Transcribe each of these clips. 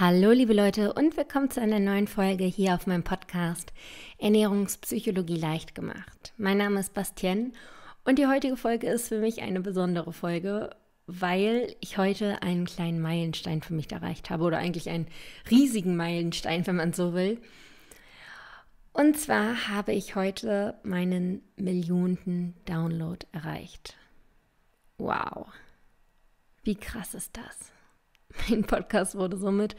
Hallo liebe Leute und willkommen zu einer neuen Folge hier auf meinem Podcast Ernährungspsychologie leicht gemacht. Mein Name ist Bastien und die heutige Folge ist für mich eine besondere Folge, weil ich heute einen kleinen Meilenstein für mich erreicht habe oder eigentlich einen riesigen Meilenstein, wenn man so will. Und zwar habe ich heute meinen Millionten Download erreicht. Wow. Wie krass ist das? Mein Podcast wurde somit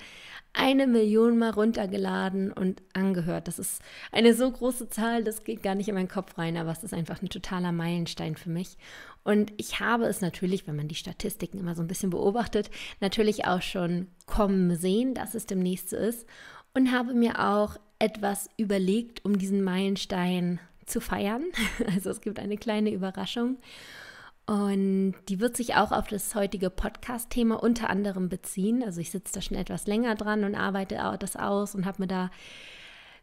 eine Million Mal runtergeladen und angehört. Das ist eine so große Zahl, das geht gar nicht in meinen Kopf rein, aber es ist einfach ein totaler Meilenstein für mich. Und ich habe es natürlich, wenn man die Statistiken immer so ein bisschen beobachtet, natürlich auch schon kommen sehen, dass es demnächst so ist. Und habe mir auch etwas überlegt, um diesen Meilenstein zu feiern. Also es gibt eine kleine Überraschung. Und die wird sich auch auf das heutige Podcast-Thema unter anderem beziehen. Also ich sitze da schon etwas länger dran und arbeite das aus und habe mir da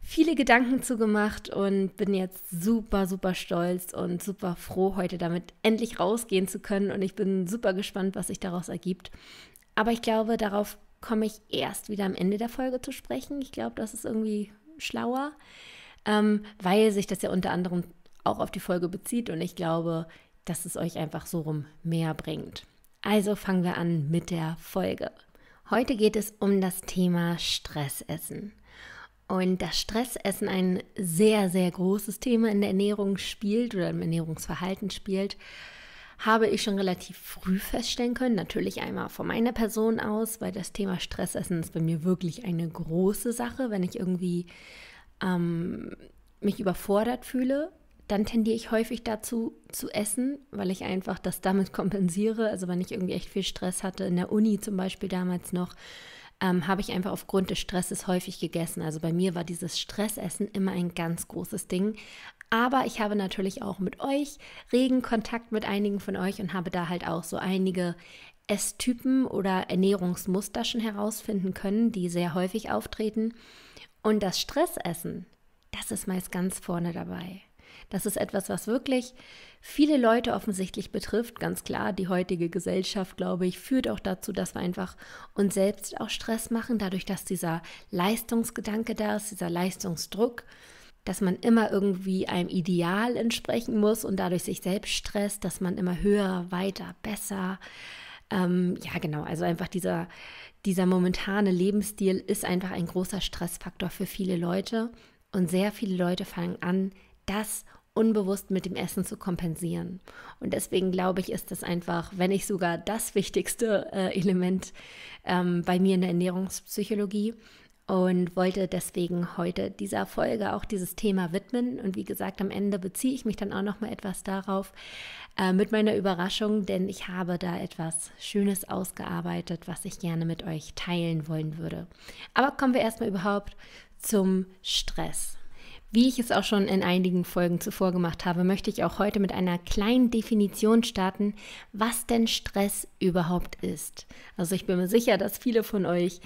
viele Gedanken zugemacht und bin jetzt super, super stolz und super froh, heute damit endlich rausgehen zu können. Und ich bin super gespannt, was sich daraus ergibt. Aber ich glaube, darauf komme ich erst wieder am Ende der Folge zu sprechen. Ich glaube, das ist irgendwie schlauer, ähm, weil sich das ja unter anderem auch auf die Folge bezieht. Und ich glaube, dass es euch einfach so rum mehr bringt. Also fangen wir an mit der Folge. Heute geht es um das Thema Stressessen. Und dass Stressessen ein sehr, sehr großes Thema in der Ernährung spielt oder im Ernährungsverhalten spielt, habe ich schon relativ früh feststellen können. Natürlich einmal von meiner Person aus, weil das Thema Stressessen ist bei mir wirklich eine große Sache, wenn ich irgendwie ähm, mich überfordert fühle dann tendiere ich häufig dazu zu essen, weil ich einfach das damit kompensiere. Also wenn ich irgendwie echt viel Stress hatte, in der Uni zum Beispiel damals noch, ähm, habe ich einfach aufgrund des Stresses häufig gegessen. Also bei mir war dieses Stressessen immer ein ganz großes Ding. Aber ich habe natürlich auch mit euch regen Kontakt mit einigen von euch und habe da halt auch so einige Esstypen oder Ernährungsmuster schon herausfinden können, die sehr häufig auftreten. Und das Stressessen, das ist meist ganz vorne dabei. Das ist etwas, was wirklich viele Leute offensichtlich betrifft. Ganz klar, die heutige Gesellschaft, glaube ich, führt auch dazu, dass wir einfach uns selbst auch Stress machen, dadurch, dass dieser Leistungsgedanke da ist, dieser Leistungsdruck dass man immer irgendwie einem Ideal entsprechen muss und dadurch sich selbst stresst, dass man immer höher, weiter, besser. Ähm, ja, genau, also einfach dieser, dieser momentane Lebensstil ist einfach ein großer Stressfaktor für viele Leute und sehr viele Leute fangen an, das unbewusst mit dem Essen zu kompensieren. Und deswegen glaube ich, ist das einfach, wenn nicht sogar das wichtigste äh, Element ähm, bei mir in der Ernährungspsychologie und wollte deswegen heute dieser Folge auch dieses Thema widmen. Und wie gesagt, am Ende beziehe ich mich dann auch noch mal etwas darauf äh, mit meiner Überraschung, denn ich habe da etwas Schönes ausgearbeitet, was ich gerne mit euch teilen wollen würde. Aber kommen wir erstmal überhaupt zum Stress. Wie ich es auch schon in einigen Folgen zuvor gemacht habe, möchte ich auch heute mit einer kleinen Definition starten, was denn Stress überhaupt ist. Also ich bin mir sicher, dass viele von euch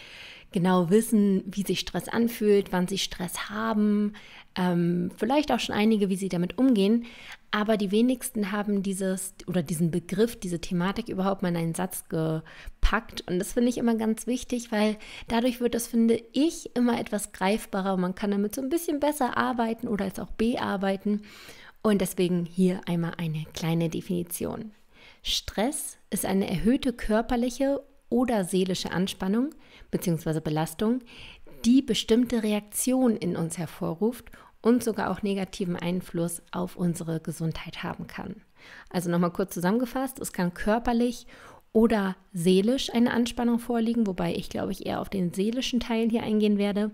genau wissen, wie sich Stress anfühlt, wann sie Stress haben, ähm, vielleicht auch schon einige, wie sie damit umgehen, aber die wenigsten haben dieses oder diesen Begriff, diese Thematik überhaupt mal in einen Satz gepackt. Und das finde ich immer ganz wichtig, weil dadurch wird das, finde ich, immer etwas greifbarer. Man kann damit so ein bisschen besser arbeiten oder es auch bearbeiten. Und deswegen hier einmal eine kleine Definition. Stress ist eine erhöhte körperliche oder seelische Anspannung bzw. Belastung, die bestimmte Reaktionen in uns hervorruft und sogar auch negativen Einfluss auf unsere Gesundheit haben kann. Also nochmal kurz zusammengefasst, es kann körperlich oder seelisch eine Anspannung vorliegen, wobei ich glaube ich eher auf den seelischen Teil hier eingehen werde.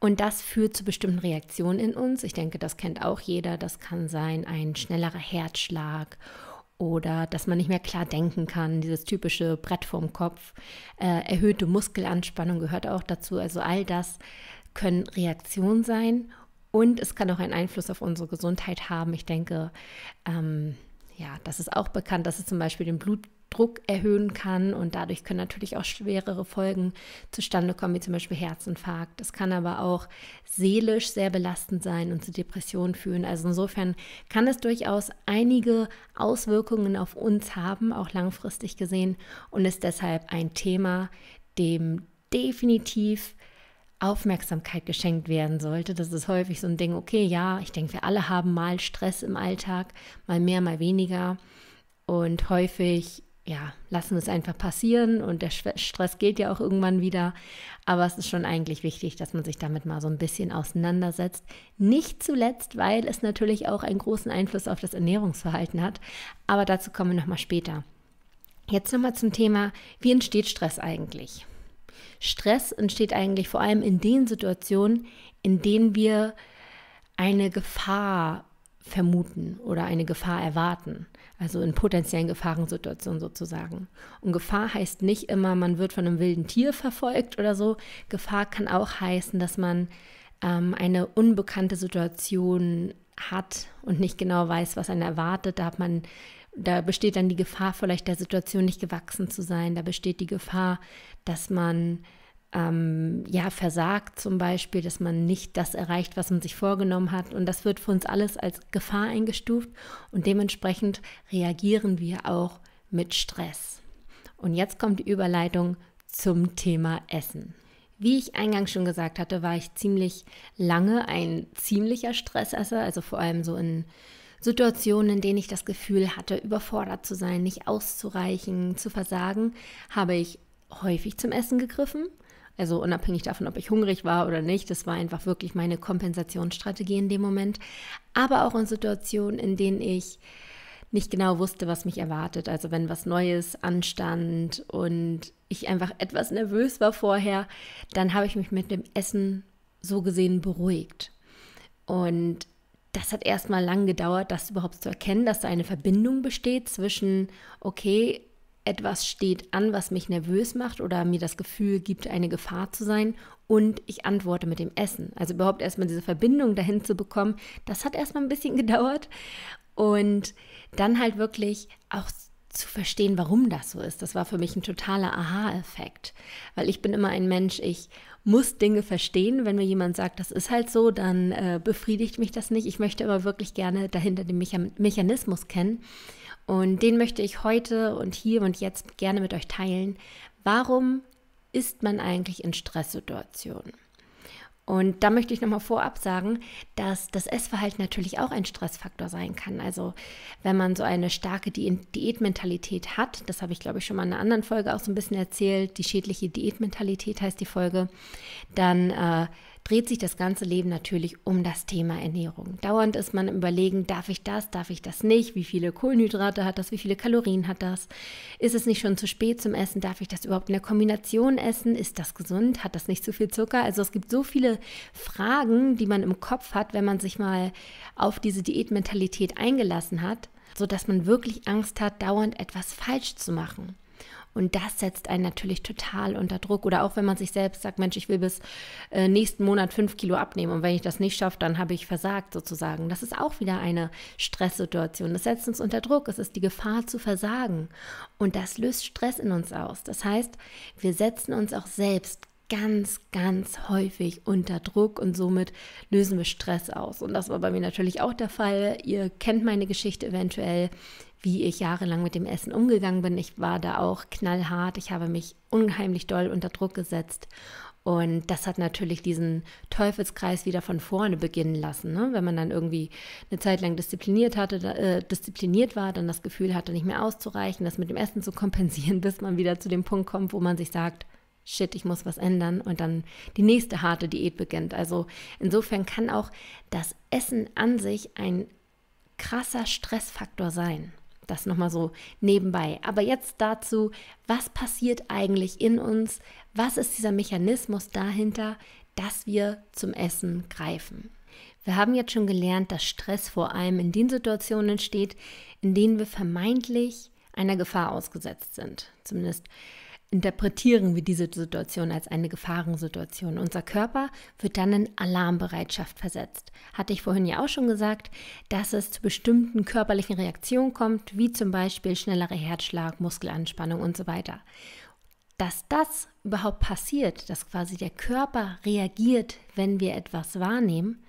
Und das führt zu bestimmten Reaktionen in uns. Ich denke, das kennt auch jeder. Das kann sein ein schnellerer Herzschlag oder dass man nicht mehr klar denken kann, dieses typische Brett vorm Kopf. Äh, erhöhte Muskelanspannung gehört auch dazu. Also all das können Reaktionen sein. Und es kann auch einen Einfluss auf unsere Gesundheit haben. Ich denke, ähm, ja, das ist auch bekannt, dass es zum Beispiel den Blutdruck erhöhen kann und dadurch können natürlich auch schwerere Folgen zustande kommen, wie zum Beispiel Herzinfarkt. Es kann aber auch seelisch sehr belastend sein und zu Depressionen führen. Also insofern kann es durchaus einige Auswirkungen auf uns haben, auch langfristig gesehen, und ist deshalb ein Thema, dem definitiv Aufmerksamkeit geschenkt werden sollte. Das ist häufig so ein Ding, okay, ja, ich denke, wir alle haben mal Stress im Alltag, mal mehr, mal weniger. Und häufig, ja, lassen es einfach passieren und der Stress geht ja auch irgendwann wieder. Aber es ist schon eigentlich wichtig, dass man sich damit mal so ein bisschen auseinandersetzt. Nicht zuletzt, weil es natürlich auch einen großen Einfluss auf das Ernährungsverhalten hat. Aber dazu kommen wir nochmal später. Jetzt nochmal zum Thema, wie entsteht Stress eigentlich? Stress entsteht eigentlich vor allem in den Situationen, in denen wir eine Gefahr vermuten oder eine Gefahr erwarten. Also in potenziellen Gefahrensituationen sozusagen. Und Gefahr heißt nicht immer, man wird von einem wilden Tier verfolgt oder so. Gefahr kann auch heißen, dass man ähm, eine unbekannte Situation hat und nicht genau weiß, was einen erwartet. Da hat man da besteht dann die Gefahr, vielleicht der Situation nicht gewachsen zu sein. Da besteht die Gefahr, dass man ähm, ja versagt zum Beispiel, dass man nicht das erreicht, was man sich vorgenommen hat. Und das wird für uns alles als Gefahr eingestuft und dementsprechend reagieren wir auch mit Stress. Und jetzt kommt die Überleitung zum Thema Essen. Wie ich eingangs schon gesagt hatte, war ich ziemlich lange ein ziemlicher Stressesser, also vor allem so in Situationen, in denen ich das Gefühl hatte, überfordert zu sein, nicht auszureichen, zu versagen, habe ich häufig zum Essen gegriffen. Also unabhängig davon, ob ich hungrig war oder nicht, das war einfach wirklich meine Kompensationsstrategie in dem Moment. Aber auch in Situationen, in denen ich nicht genau wusste, was mich erwartet. Also wenn was Neues anstand und ich einfach etwas nervös war vorher, dann habe ich mich mit dem Essen so gesehen beruhigt. Und das hat erstmal lang gedauert, das überhaupt zu erkennen, dass da eine Verbindung besteht zwischen, okay, etwas steht an, was mich nervös macht oder mir das Gefühl gibt, eine Gefahr zu sein und ich antworte mit dem Essen. Also überhaupt erstmal diese Verbindung dahin zu bekommen, das hat erstmal ein bisschen gedauert und dann halt wirklich auch zu verstehen, warum das so ist. Das war für mich ein totaler Aha-Effekt, weil ich bin immer ein Mensch, ich muss Dinge verstehen. Wenn mir jemand sagt, das ist halt so, dann äh, befriedigt mich das nicht. Ich möchte aber wirklich gerne dahinter den Mechan Mechanismus kennen. Und den möchte ich heute und hier und jetzt gerne mit euch teilen. Warum ist man eigentlich in Stresssituationen? Und da möchte ich nochmal vorab sagen, dass das Essverhalten natürlich auch ein Stressfaktor sein kann. Also wenn man so eine starke Diätmentalität hat, das habe ich glaube ich schon mal in einer anderen Folge auch so ein bisschen erzählt, die schädliche Diätmentalität heißt die Folge, dann äh, dreht sich das ganze Leben natürlich um das Thema Ernährung. Dauernd ist man im Überlegen, darf ich das, darf ich das nicht, wie viele Kohlenhydrate hat das, wie viele Kalorien hat das, ist es nicht schon zu spät zum Essen, darf ich das überhaupt in der Kombination essen, ist das gesund, hat das nicht zu viel Zucker. Also es gibt so viele Fragen, die man im Kopf hat, wenn man sich mal auf diese Diätmentalität eingelassen hat, sodass man wirklich Angst hat, dauernd etwas falsch zu machen. Und das setzt einen natürlich total unter Druck. Oder auch wenn man sich selbst sagt, Mensch, ich will bis äh, nächsten Monat fünf Kilo abnehmen und wenn ich das nicht schaffe, dann habe ich versagt sozusagen. Das ist auch wieder eine Stresssituation. Das setzt uns unter Druck. Es ist die Gefahr zu versagen. Und das löst Stress in uns aus. Das heißt, wir setzen uns auch selbst ganz, ganz häufig unter Druck und somit lösen wir Stress aus. Und das war bei mir natürlich auch der Fall. Ihr kennt meine Geschichte eventuell wie ich jahrelang mit dem Essen umgegangen bin. Ich war da auch knallhart. Ich habe mich unheimlich doll unter Druck gesetzt. Und das hat natürlich diesen Teufelskreis wieder von vorne beginnen lassen. Ne? Wenn man dann irgendwie eine Zeit lang diszipliniert hatte, äh, diszipliniert war, dann das Gefühl hatte, nicht mehr auszureichen, das mit dem Essen zu kompensieren, bis man wieder zu dem Punkt kommt, wo man sich sagt, shit, ich muss was ändern und dann die nächste harte Diät beginnt. Also insofern kann auch das Essen an sich ein krasser Stressfaktor sein. Das nochmal so nebenbei. Aber jetzt dazu, was passiert eigentlich in uns? Was ist dieser Mechanismus dahinter, dass wir zum Essen greifen? Wir haben jetzt schon gelernt, dass Stress vor allem in den Situationen entsteht, in denen wir vermeintlich einer Gefahr ausgesetzt sind. Zumindest interpretieren wir diese Situation als eine Gefahrensituation. Unser Körper wird dann in Alarmbereitschaft versetzt. Hatte ich vorhin ja auch schon gesagt, dass es zu bestimmten körperlichen Reaktionen kommt, wie zum Beispiel schnellere Herzschlag, Muskelanspannung und so weiter. Dass das überhaupt passiert, dass quasi der Körper reagiert, wenn wir etwas wahrnehmen,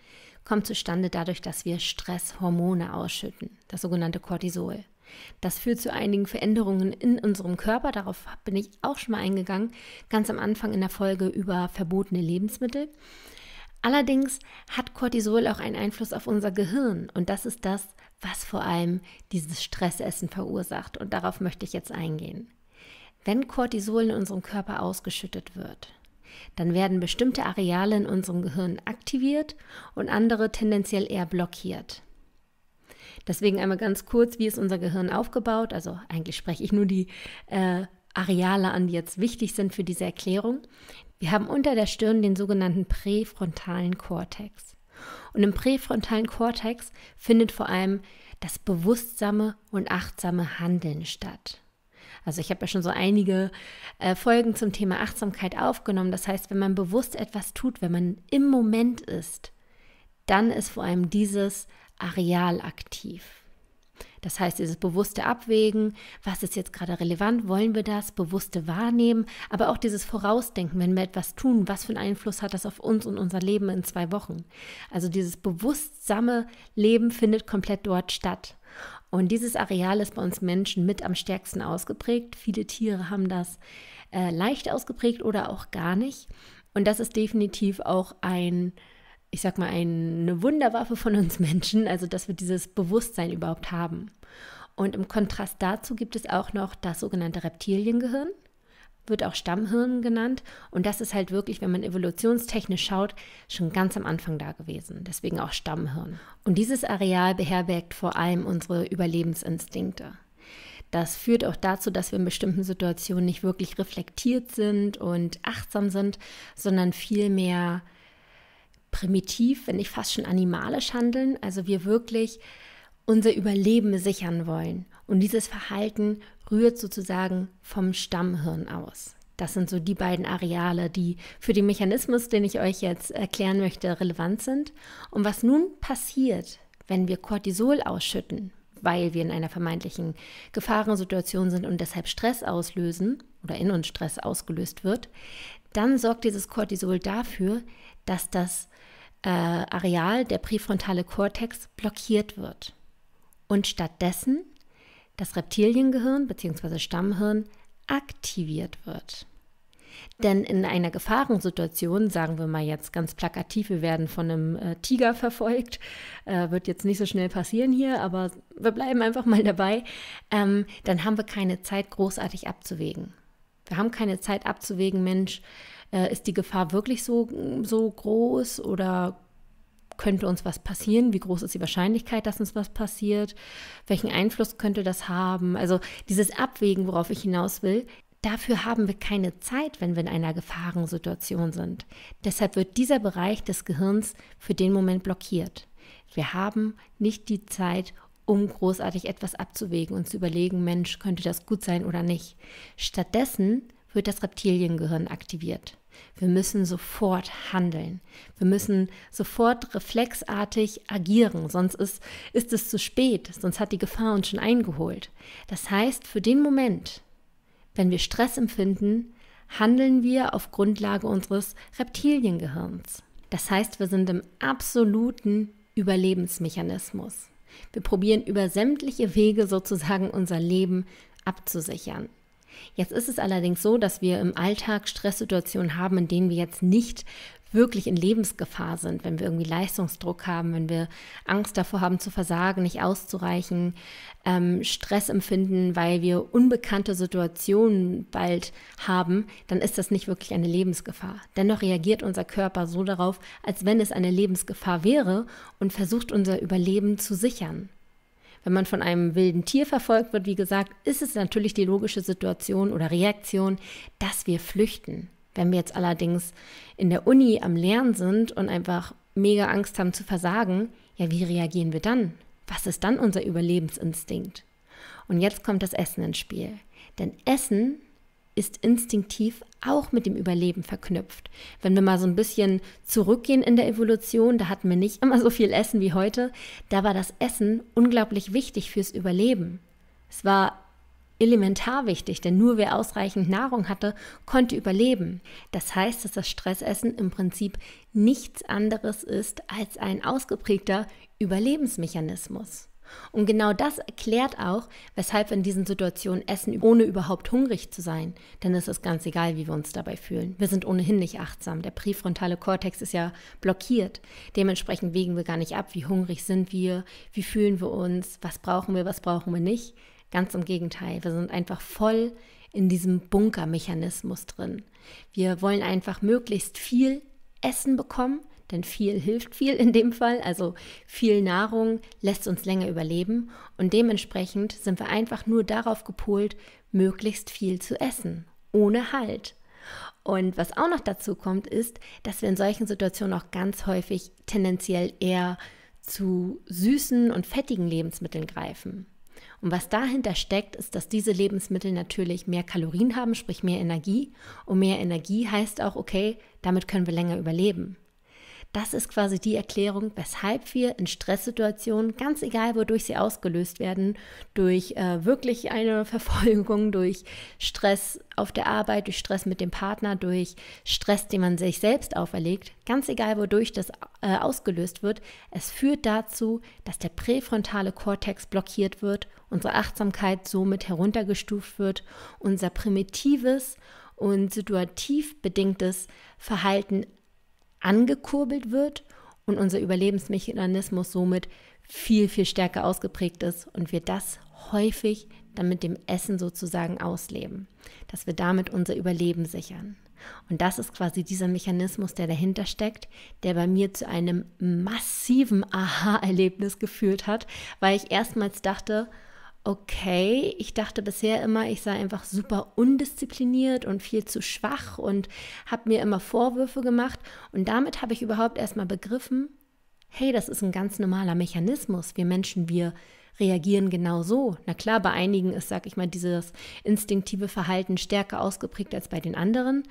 kommt zustande dadurch, dass wir Stresshormone ausschütten, das sogenannte Cortisol. Das führt zu einigen Veränderungen in unserem Körper. Darauf bin ich auch schon mal eingegangen, ganz am Anfang in der Folge über verbotene Lebensmittel. Allerdings hat Cortisol auch einen Einfluss auf unser Gehirn und das ist das, was vor allem dieses Stressessen verursacht und darauf möchte ich jetzt eingehen. Wenn Cortisol in unserem Körper ausgeschüttet wird, dann werden bestimmte Areale in unserem Gehirn aktiviert und andere tendenziell eher blockiert. Deswegen einmal ganz kurz, wie ist unser Gehirn aufgebaut? Also eigentlich spreche ich nur die äh, Areale an, die jetzt wichtig sind für diese Erklärung. Wir haben unter der Stirn den sogenannten präfrontalen Kortex. Und im präfrontalen Kortex findet vor allem das bewusstsame und achtsame Handeln statt. Also ich habe ja schon so einige äh, Folgen zum Thema Achtsamkeit aufgenommen. Das heißt, wenn man bewusst etwas tut, wenn man im Moment ist, dann ist vor allem dieses Areal aktiv. Das heißt, dieses bewusste Abwägen, was ist jetzt gerade relevant, wollen wir das, bewusste Wahrnehmen, aber auch dieses Vorausdenken, wenn wir etwas tun, was für einen Einfluss hat das auf uns und unser Leben in zwei Wochen. Also dieses bewusstsame Leben findet komplett dort statt. Und dieses Areal ist bei uns Menschen mit am stärksten ausgeprägt. Viele Tiere haben das äh, leicht ausgeprägt oder auch gar nicht. Und das ist definitiv auch ein ich sag mal, eine Wunderwaffe von uns Menschen, also dass wir dieses Bewusstsein überhaupt haben. Und im Kontrast dazu gibt es auch noch das sogenannte Reptiliengehirn, wird auch Stammhirn genannt. Und das ist halt wirklich, wenn man evolutionstechnisch schaut, schon ganz am Anfang da gewesen. Deswegen auch Stammhirn. Und dieses Areal beherbergt vor allem unsere Überlebensinstinkte. Das führt auch dazu, dass wir in bestimmten Situationen nicht wirklich reflektiert sind und achtsam sind, sondern vielmehr primitiv, wenn nicht fast schon animalisch handeln, also wir wirklich unser Überleben sichern wollen. Und dieses Verhalten rührt sozusagen vom Stammhirn aus. Das sind so die beiden Areale, die für den Mechanismus, den ich euch jetzt erklären möchte, relevant sind. Und was nun passiert, wenn wir Cortisol ausschütten, weil wir in einer vermeintlichen Gefahrensituation sind und deshalb Stress auslösen oder in uns Stress ausgelöst wird, dann sorgt dieses Cortisol dafür, dass das äh, Areal, der präfrontale Kortex, blockiert wird und stattdessen das Reptiliengehirn bzw. Stammhirn aktiviert wird. Denn in einer Gefahrensituation, sagen wir mal jetzt ganz plakativ, wir werden von einem äh, Tiger verfolgt, äh, wird jetzt nicht so schnell passieren hier, aber wir bleiben einfach mal dabei, ähm, dann haben wir keine Zeit, großartig abzuwägen. Wir haben keine Zeit abzuwägen, Mensch, äh, ist die Gefahr wirklich so, so groß oder könnte uns was passieren? Wie groß ist die Wahrscheinlichkeit, dass uns was passiert? Welchen Einfluss könnte das haben? Also dieses Abwägen, worauf ich hinaus will, dafür haben wir keine Zeit, wenn wir in einer Gefahrensituation sind. Deshalb wird dieser Bereich des Gehirns für den Moment blockiert. Wir haben nicht die Zeit, um großartig etwas abzuwägen und zu überlegen, Mensch, könnte das gut sein oder nicht. Stattdessen wird das Reptiliengehirn aktiviert. Wir müssen sofort handeln. Wir müssen sofort reflexartig agieren, sonst ist, ist es zu spät, sonst hat die Gefahr uns schon eingeholt. Das heißt, für den Moment, wenn wir Stress empfinden, handeln wir auf Grundlage unseres Reptiliengehirns. Das heißt, wir sind im absoluten Überlebensmechanismus. Wir probieren über sämtliche Wege sozusagen unser Leben abzusichern. Jetzt ist es allerdings so, dass wir im Alltag Stresssituationen haben, in denen wir jetzt nicht wirklich in Lebensgefahr sind, wenn wir irgendwie Leistungsdruck haben, wenn wir Angst davor haben zu versagen, nicht auszureichen, ähm, Stress empfinden, weil wir unbekannte Situationen bald haben, dann ist das nicht wirklich eine Lebensgefahr. Dennoch reagiert unser Körper so darauf, als wenn es eine Lebensgefahr wäre und versucht unser Überleben zu sichern. Wenn man von einem wilden Tier verfolgt wird, wie gesagt, ist es natürlich die logische Situation oder Reaktion, dass wir flüchten. Wenn wir jetzt allerdings in der Uni am Lernen sind und einfach mega Angst haben zu versagen, ja, wie reagieren wir dann? Was ist dann unser Überlebensinstinkt? Und jetzt kommt das Essen ins Spiel. Denn Essen ist instinktiv auch mit dem Überleben verknüpft. Wenn wir mal so ein bisschen zurückgehen in der Evolution, da hatten wir nicht immer so viel Essen wie heute, da war das Essen unglaublich wichtig fürs Überleben. Es war elementar wichtig, denn nur wer ausreichend Nahrung hatte, konnte überleben. Das heißt, dass das Stressessen im Prinzip nichts anderes ist als ein ausgeprägter Überlebensmechanismus. Und genau das erklärt auch, weshalb in diesen Situationen essen, ohne überhaupt hungrig zu sein. Denn es ist ganz egal, wie wir uns dabei fühlen. Wir sind ohnehin nicht achtsam. Der präfrontale Kortex ist ja blockiert. Dementsprechend wägen wir gar nicht ab, wie hungrig sind wir, wie fühlen wir uns, was brauchen wir, was brauchen wir nicht. Ganz im Gegenteil, wir sind einfach voll in diesem Bunkermechanismus drin. Wir wollen einfach möglichst viel Essen bekommen, denn viel hilft viel in dem Fall. Also viel Nahrung lässt uns länger überleben und dementsprechend sind wir einfach nur darauf gepolt, möglichst viel zu essen, ohne Halt. Und was auch noch dazu kommt, ist, dass wir in solchen Situationen auch ganz häufig tendenziell eher zu süßen und fettigen Lebensmitteln greifen. Und was dahinter steckt, ist, dass diese Lebensmittel natürlich mehr Kalorien haben, sprich mehr Energie. Und mehr Energie heißt auch, okay, damit können wir länger überleben. Das ist quasi die Erklärung, weshalb wir in Stresssituationen, ganz egal wodurch sie ausgelöst werden, durch äh, wirklich eine Verfolgung, durch Stress auf der Arbeit, durch Stress mit dem Partner, durch Stress, den man sich selbst auferlegt, ganz egal wodurch das äh, ausgelöst wird, es führt dazu, dass der präfrontale Kortex blockiert wird, unsere Achtsamkeit somit heruntergestuft wird, unser primitives und situativ bedingtes Verhalten angekurbelt wird und unser Überlebensmechanismus somit viel, viel stärker ausgeprägt ist und wir das häufig dann mit dem Essen sozusagen ausleben, dass wir damit unser Überleben sichern. Und das ist quasi dieser Mechanismus, der dahinter steckt, der bei mir zu einem massiven Aha-Erlebnis geführt hat, weil ich erstmals dachte, okay, ich dachte bisher immer, ich sei einfach super undiszipliniert und viel zu schwach und habe mir immer Vorwürfe gemacht. Und damit habe ich überhaupt erstmal begriffen, hey, das ist ein ganz normaler Mechanismus. Wir Menschen, wir reagieren genau so. Na klar, bei einigen ist, sag ich mal, dieses instinktive Verhalten stärker ausgeprägt als bei den anderen.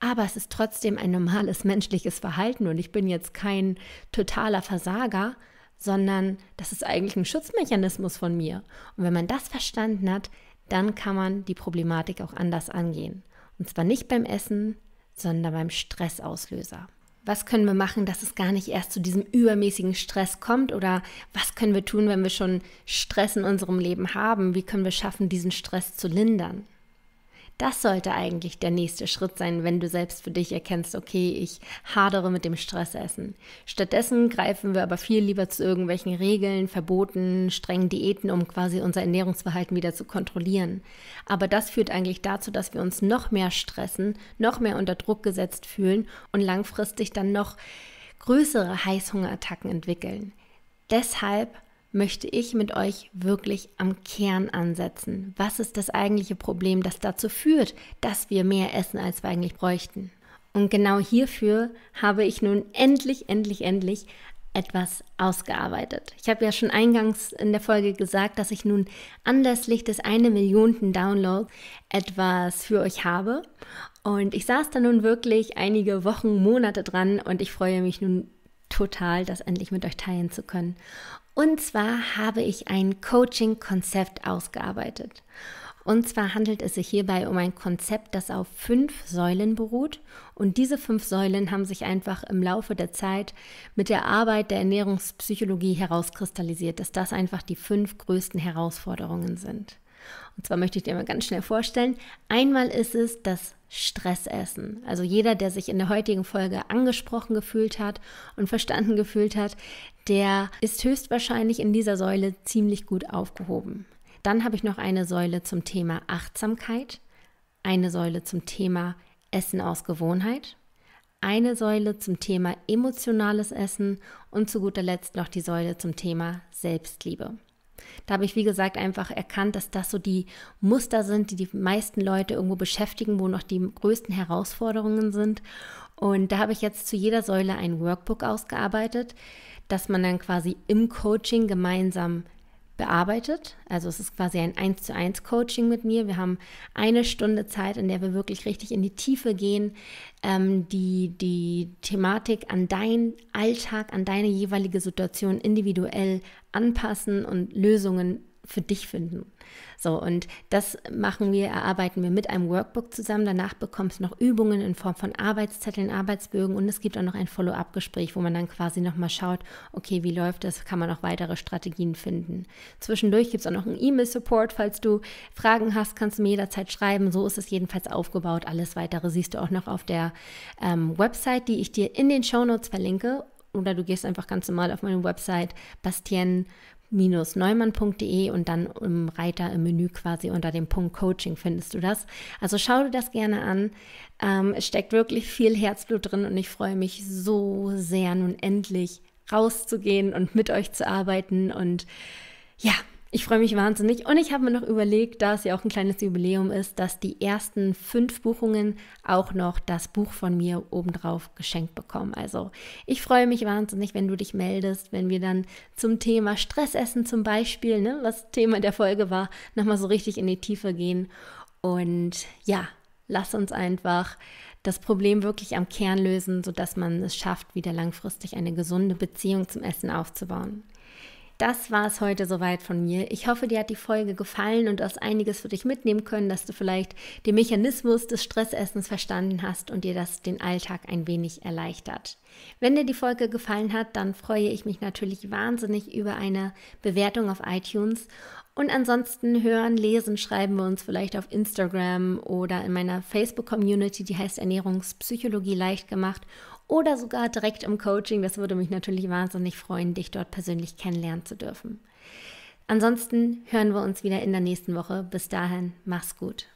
Aber es ist trotzdem ein normales menschliches Verhalten und ich bin jetzt kein totaler Versager, sondern das ist eigentlich ein Schutzmechanismus von mir. Und wenn man das verstanden hat, dann kann man die Problematik auch anders angehen. Und zwar nicht beim Essen, sondern beim Stressauslöser. Was können wir machen, dass es gar nicht erst zu diesem übermäßigen Stress kommt? Oder was können wir tun, wenn wir schon Stress in unserem Leben haben? Wie können wir schaffen, diesen Stress zu lindern? Das sollte eigentlich der nächste Schritt sein, wenn du selbst für dich erkennst, okay, ich hadere mit dem Stressessen. Stattdessen greifen wir aber viel lieber zu irgendwelchen Regeln, Verboten, strengen Diäten, um quasi unser Ernährungsverhalten wieder zu kontrollieren. Aber das führt eigentlich dazu, dass wir uns noch mehr stressen, noch mehr unter Druck gesetzt fühlen und langfristig dann noch größere Heißhungerattacken entwickeln. Deshalb möchte ich mit euch wirklich am Kern ansetzen. Was ist das eigentliche Problem, das dazu führt, dass wir mehr essen, als wir eigentlich bräuchten? Und genau hierfür habe ich nun endlich, endlich, endlich etwas ausgearbeitet. Ich habe ja schon eingangs in der Folge gesagt, dass ich nun anlässlich des eine Millionten Downloads etwas für euch habe. Und ich saß da nun wirklich einige Wochen, Monate dran und ich freue mich nun total, das endlich mit euch teilen zu können. Und zwar habe ich ein Coaching-Konzept ausgearbeitet. Und zwar handelt es sich hierbei um ein Konzept, das auf fünf Säulen beruht. Und diese fünf Säulen haben sich einfach im Laufe der Zeit mit der Arbeit der Ernährungspsychologie herauskristallisiert, dass das einfach die fünf größten Herausforderungen sind. Und zwar möchte ich dir mal ganz schnell vorstellen. Einmal ist es das Stressessen. Also jeder, der sich in der heutigen Folge angesprochen gefühlt hat und verstanden gefühlt hat, der ist höchstwahrscheinlich in dieser Säule ziemlich gut aufgehoben. Dann habe ich noch eine Säule zum Thema Achtsamkeit, eine Säule zum Thema Essen aus Gewohnheit, eine Säule zum Thema emotionales Essen und zu guter Letzt noch die Säule zum Thema Selbstliebe. Da habe ich, wie gesagt, einfach erkannt, dass das so die Muster sind, die die meisten Leute irgendwo beschäftigen, wo noch die größten Herausforderungen sind. Und da habe ich jetzt zu jeder Säule ein Workbook ausgearbeitet, dass man dann quasi im Coaching gemeinsam bearbeitet. Also es ist quasi ein 1 zu 1 Coaching mit mir. Wir haben eine Stunde Zeit, in der wir wirklich richtig in die Tiefe gehen, ähm, die, die Thematik an deinen Alltag, an deine jeweilige Situation individuell anpassen und Lösungen für dich finden. So, und das machen wir, erarbeiten wir mit einem Workbook zusammen. Danach bekommst du noch Übungen in Form von Arbeitszetteln, Arbeitsbögen und es gibt auch noch ein Follow-up-Gespräch, wo man dann quasi nochmal schaut, okay, wie läuft das? Kann man noch weitere Strategien finden? Zwischendurch gibt es auch noch einen E-Mail-Support. Falls du Fragen hast, kannst du mir jederzeit schreiben. So ist es jedenfalls aufgebaut. Alles weitere siehst du auch noch auf der ähm, Website, die ich dir in den Show Notes verlinke oder du gehst einfach ganz normal auf meine Website bastien.com neumann.de und dann im Reiter im Menü quasi unter dem Punkt Coaching findest du das. Also schau dir das gerne an. Ähm, es steckt wirklich viel Herzblut drin und ich freue mich so sehr, nun endlich rauszugehen und mit euch zu arbeiten und ja, ich freue mich wahnsinnig und ich habe mir noch überlegt, da es ja auch ein kleines Jubiläum ist, dass die ersten fünf Buchungen auch noch das Buch von mir obendrauf geschenkt bekommen. Also ich freue mich wahnsinnig, wenn du dich meldest, wenn wir dann zum Thema Stressessen zum Beispiel, ne, was Thema der Folge war, nochmal so richtig in die Tiefe gehen. Und ja, lass uns einfach das Problem wirklich am Kern lösen, sodass man es schafft, wieder langfristig eine gesunde Beziehung zum Essen aufzubauen das war es heute soweit von mir. Ich hoffe, dir hat die Folge gefallen und aus einiges für dich mitnehmen können, dass du vielleicht den Mechanismus des Stressessens verstanden hast und dir das den Alltag ein wenig erleichtert. Wenn dir die Folge gefallen hat, dann freue ich mich natürlich wahnsinnig über eine Bewertung auf iTunes. Und ansonsten hören, lesen, schreiben wir uns vielleicht auf Instagram oder in meiner Facebook-Community, die heißt Ernährungspsychologie leicht gemacht oder sogar direkt im Coaching. Das würde mich natürlich wahnsinnig freuen, dich dort persönlich kennenlernen zu dürfen. Ansonsten hören wir uns wieder in der nächsten Woche. Bis dahin, mach's gut.